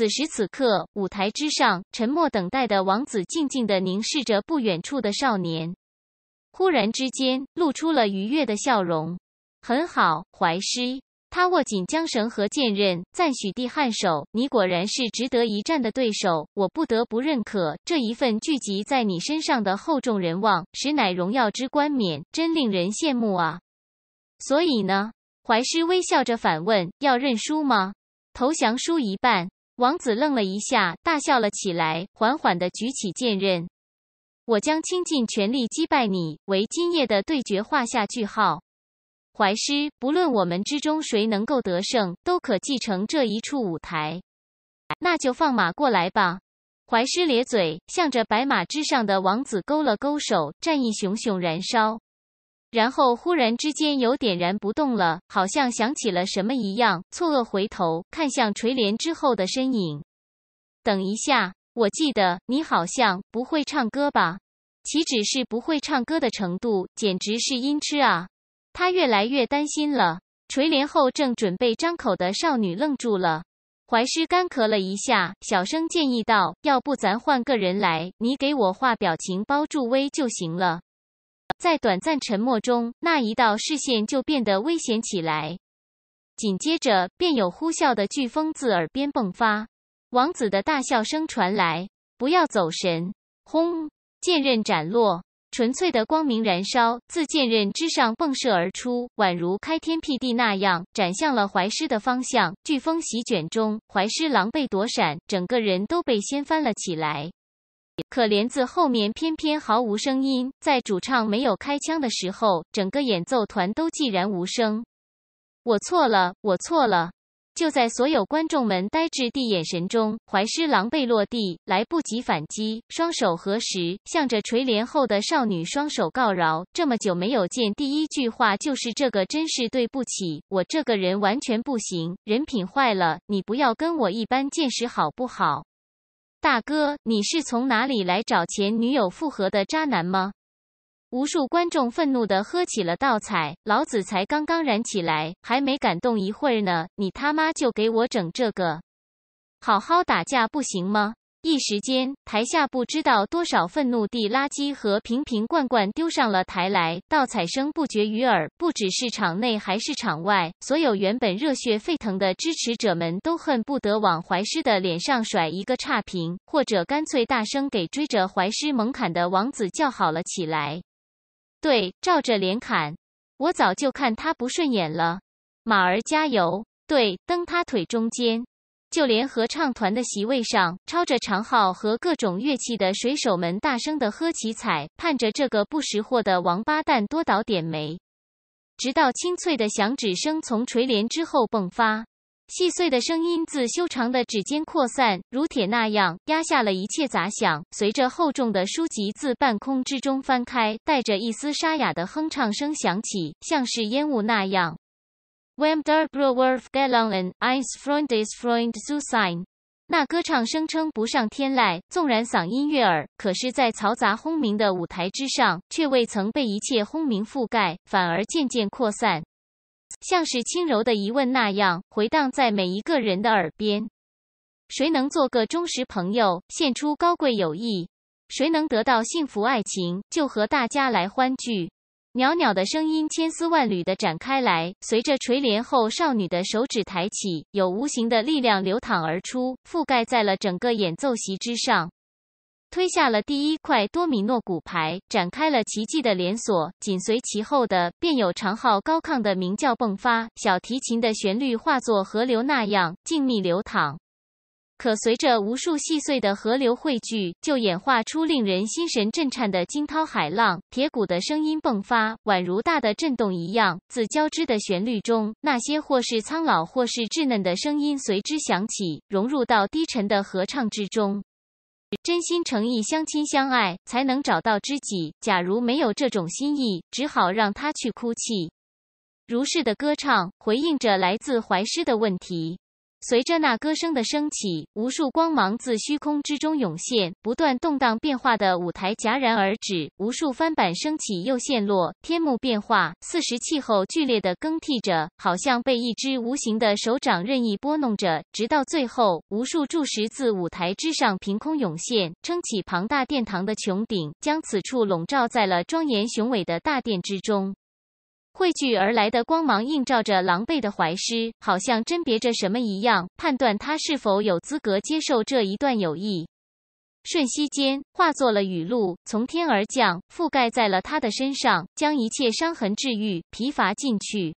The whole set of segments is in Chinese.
此时此刻，舞台之上，沉默等待的王子静静的凝视着不远处的少年，忽然之间露出了愉悦的笑容。很好，怀师，他握紧缰绳和剑刃，赞许地颔首。你果然是值得一战的对手，我不得不认可这一份聚集在你身上的厚重人望，实乃荣耀之冠冕，真令人羡慕啊。所以呢，怀师微笑着反问：“要认输吗？投降，输一半。”王子愣了一下，大笑了起来，缓缓地举起剑刃：“我将倾尽全力击败你，为今夜的对决画下句号。”怀师，不论我们之中谁能够得胜，都可继承这一处舞台。那就放马过来吧！怀师咧嘴，向着白马之上的王子勾了勾手，战意熊熊燃烧。然后忽然之间有点燃不动了，好像想起了什么一样，错愕回头看向垂帘之后的身影。等一下，我记得你好像不会唱歌吧？岂止是不会唱歌的程度，简直是音痴啊！他越来越担心了。垂帘后正准备张口的少女愣住了，怀师干咳了一下，小声建议道：“要不咱换个人来，你给我画表情包助威就行了。”在短暂沉默中，那一道视线就变得危险起来。紧接着，便有呼啸的飓风自耳边迸发，王子的大笑声传来：“不要走神！”轰，剑刃斩落，纯粹的光明燃烧自剑刃之上迸射而出，宛如开天辟地那样，斩向了怀师的方向。飓风席卷中，怀师狼狈躲闪，整个人都被掀翻了起来。可帘子后面偏偏毫无声音，在主唱没有开腔的时候，整个演奏团都寂然无声。我错了，我错了！就在所有观众们呆滞的眼神中，怀师狼狈落地，来不及反击，双手合十，向着垂帘后的少女双手告饶。这么久没有见，第一句话就是这个，真是对不起，我这个人完全不行，人品坏了，你不要跟我一般见识好不好？大哥，你是从哪里来找前女友复合的渣男吗？无数观众愤怒地喝起了倒彩，老子才刚刚燃起来，还没感动一会儿呢，你他妈就给我整这个，好好打架不行吗？一时间，台下不知道多少愤怒地垃圾和瓶瓶罐罐丢上了台来，倒彩声不绝于耳。不只是场内，还是场外，所有原本热血沸腾的支持者们都恨不得往怀师的脸上甩一个差评，或者干脆大声给追着怀师猛砍的王子叫好了起来。对，照着脸砍，我早就看他不顺眼了。马儿加油！对，蹬他腿中间。就连合唱团的席位上，抄着长号和各种乐器的水手们，大声的喝起彩，盼着这个不识货的王八蛋多倒点煤。直到清脆的响指声从垂帘之后迸发，细碎的声音自修长的指尖扩散，如铁那样压下了一切杂响。随着厚重的书籍自半空之中翻开，带着一丝沙哑的哼唱声响起，像是烟雾那样。Wem Brewer der e Eins Freund Freund Gallon n is 那歌唱声称不上天籁，纵然嗓音悦耳，可是，在嘈杂轰鸣的舞台之上，却未曾被一切轰鸣覆盖，反而渐渐扩散，像是轻柔的疑问那样，回荡在每一个人的耳边。谁能做个忠实朋友，献出高贵友谊？谁能得到幸福爱情，就和大家来欢聚。袅袅的声音千丝万缕地展开来，随着垂帘后少女的手指抬起，有无形的力量流淌而出，覆盖在了整个演奏席之上，推下了第一块多米诺骨牌，展开了奇迹的连锁。紧随其后的，便有长号高亢的鸣叫迸发，小提琴的旋律化作河流那样静谧流淌。可随着无数细碎的河流汇聚，就演化出令人心神震颤的惊涛海浪。铁骨的声音迸发，宛如大的震动一样。自交织的旋律中，那些或是苍老或是稚嫩的声音随之响起，融入到低沉的合唱之中。真心诚意、相亲相爱，才能找到知己。假如没有这种心意，只好让他去哭泣。如是的歌唱，回应着来自怀诗的问题。随着那歌声的升起，无数光芒自虚空之中涌现，不断动荡变化的舞台戛然而止。无数翻板升起又陷落，天幕变化，四时气候剧烈的更替着，好像被一只无形的手掌任意拨弄着。直到最后，无数柱石自舞台之上凭空涌现，撑起庞大殿堂的穹顶，将此处笼罩在了庄严雄伟的大殿之中。汇聚而来的光芒映照着狼狈的怀师，好像甄别着什么一样，判断他是否有资格接受这一段友谊。瞬息间，化作了雨露，从天而降，覆盖在了他的身上，将一切伤痕治愈，疲乏尽去。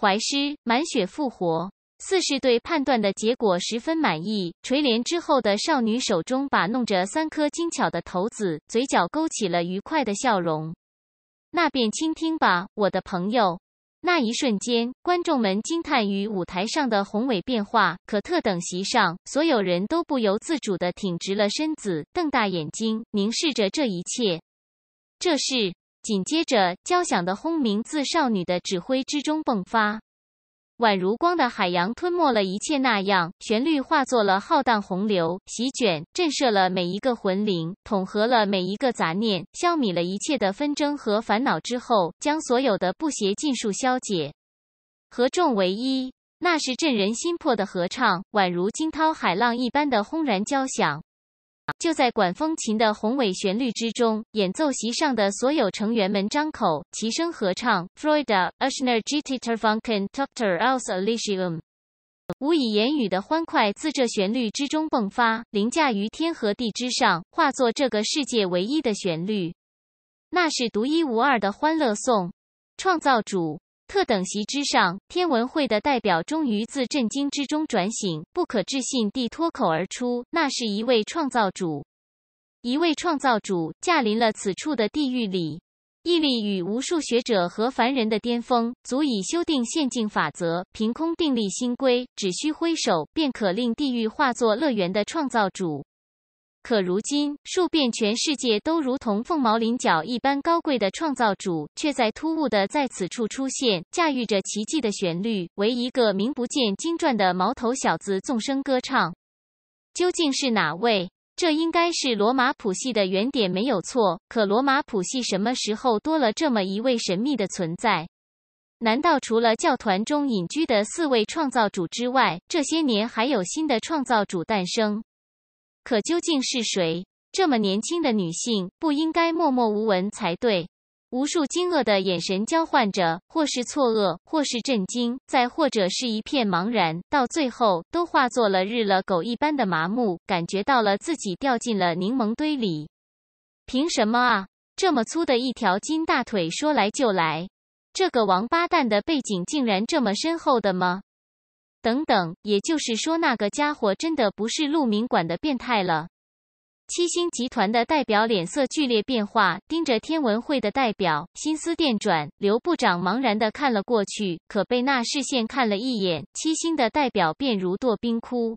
怀师满血复活。四是对判断的结果十分满意。垂帘之后的少女手中把弄着三颗精巧的骰子，嘴角勾起了愉快的笑容。那便倾听吧，我的朋友。那一瞬间，观众们惊叹于舞台上的宏伟变化，可特等席上所有人都不由自主地挺直了身子，瞪大眼睛凝视着这一切。这是紧接着，交响的轰鸣自少女的指挥之中迸发。宛如光的海洋吞没了一切那样，旋律化作了浩荡洪流，席卷、震慑了每一个魂灵，统合了每一个杂念，消弭了一切的纷争和烦恼之后，将所有的不谐尽数消解，合众为一。那是震人心魄的合唱，宛如惊涛海浪一般的轰然交响。就在管风琴的宏伟旋律之中，演奏席上的所有成员们张口齐声合唱：Freude, c h n e r g i t e r f u n n k e n Alles e l s h i u m 无以言语的欢快自这旋律之中迸发，凌驾于天和地之上，化作这个世界唯一的旋律。那是独一无二的欢乐颂，创造主。特等席之上，天文会的代表终于自震惊之中转醒，不可置信地脱口而出：“那是一位创造主，一位创造主驾临了此处的地狱里，屹立于无数学者和凡人的巅峰，足以修订现境法则，凭空订立新规，只需挥手便可令地狱化作乐园的创造主。”可如今，数遍全世界都如同凤毛麟角一般高贵的创造主，却在突兀的在此处出现，驾驭着奇迹的旋律，为一个名不见经传的毛头小子纵声歌唱。究竟是哪位？这应该是罗马谱系的原点没有错。可罗马谱系什么时候多了这么一位神秘的存在？难道除了教团中隐居的四位创造主之外，这些年还有新的创造主诞生？可究竟是谁？这么年轻的女性不应该默默无闻才对。无数惊愕的眼神交换着，或是错愕，或是震惊，再或者是一片茫然，到最后都化作了日了狗一般的麻木，感觉到了自己掉进了柠檬堆里。凭什么啊？这么粗的一条金大腿说来就来，这个王八蛋的背景竟然这么深厚的吗？等等，也就是说，那个家伙真的不是鹿鸣馆的变态了。七星集团的代表脸色剧烈变化，盯着天文会的代表，心思电转。刘部长茫然的看了过去，可被那视线看了一眼，七星的代表便如堕冰窟。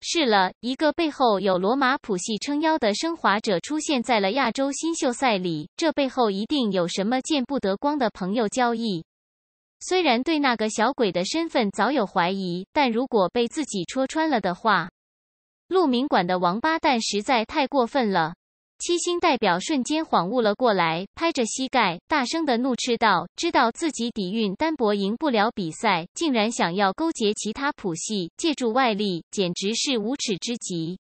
是了，一个背后有罗马谱系撑腰的升华者出现在了亚洲新秀赛里，这背后一定有什么见不得光的朋友交易。虽然对那个小鬼的身份早有怀疑，但如果被自己戳穿了的话，鹿明馆的王八蛋实在太过分了。七星代表瞬间恍悟了过来，拍着膝盖大声的怒斥道：“知道自己底蕴单薄，赢不了比赛，竟然想要勾结其他谱系，借助外力，简直是无耻之极！”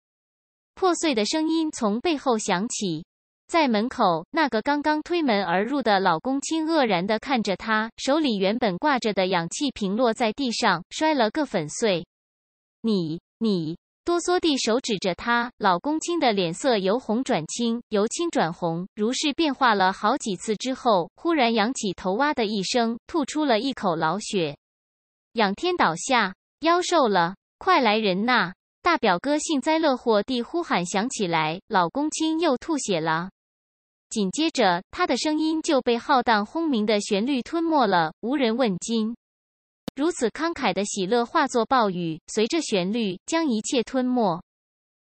破碎的声音从背后响起。在门口，那个刚刚推门而入的老公亲愕然地看着他，手里原本挂着的氧气瓶落在地上，摔了个粉碎。你你哆嗦地手指着他，老公亲的脸色由红转青，由青转红，如是变化了好几次之后，忽然仰起头，哇的一声吐出了一口老血，仰天倒下，腰寿了，快来人呐！大表哥幸灾乐祸地呼喊响起来，老公亲又吐血了。紧接着，他的声音就被浩荡轰鸣的旋律吞没了，无人问津。如此慷慨的喜乐化作暴雨，随着旋律将一切吞没。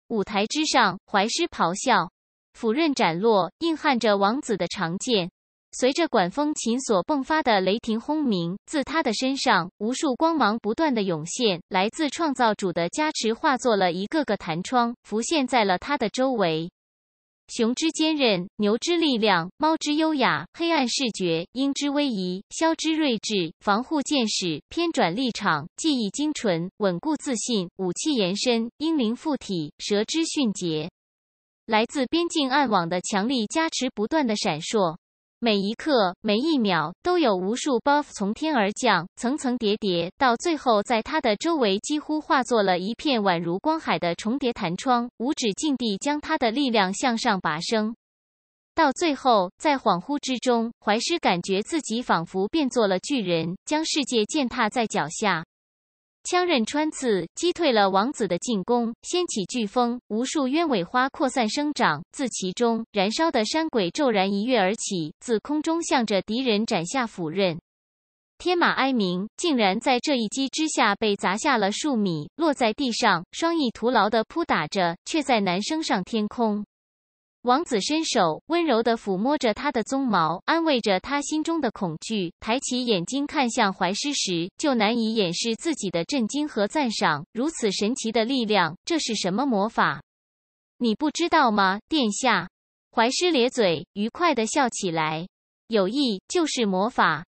舞台之上，怀师咆哮，斧刃斩落，应撼着王子的长剑。随着管风琴所迸发的雷霆轰鸣，自他的身上，无数光芒不断的涌现，来自创造主的加持化作了一个个弹窗，浮现在了他的周围。熊之坚韧，牛之力量，猫之优雅，黑暗视觉，鹰之威仪，枭之睿智，防护剑士，偏转立场，技艺精纯，稳固自信，武器延伸，英灵附体，蛇之迅捷。来自边境暗网的强力加持，不断的闪烁。每一刻，每一秒，都有无数 buff 从天而降，层层叠叠，到最后，在他的周围几乎化作了一片宛如光海的重叠弹窗，无止境地将他的力量向上拔升。到最后，在恍惚之中，怀师感觉自己仿佛变作了巨人，将世界践踏在脚下。枪刃穿刺，击退了王子的进攻，掀起飓风，无数鸢尾花扩散生长。自其中燃烧的山鬼骤然一跃而起，自空中向着敌人斩下斧刃。天马哀鸣，竟然在这一击之下被砸下了数米，落在地上，双翼徒劳的扑打着，却再难升上天空。王子伸手温柔地抚摸着他的鬃毛，安慰着他心中的恐惧。抬起眼睛看向怀师时，就难以掩饰自己的震惊和赞赏。如此神奇的力量，这是什么魔法？你不知道吗，殿下？怀师咧嘴，愉快地笑起来。友谊就是魔法。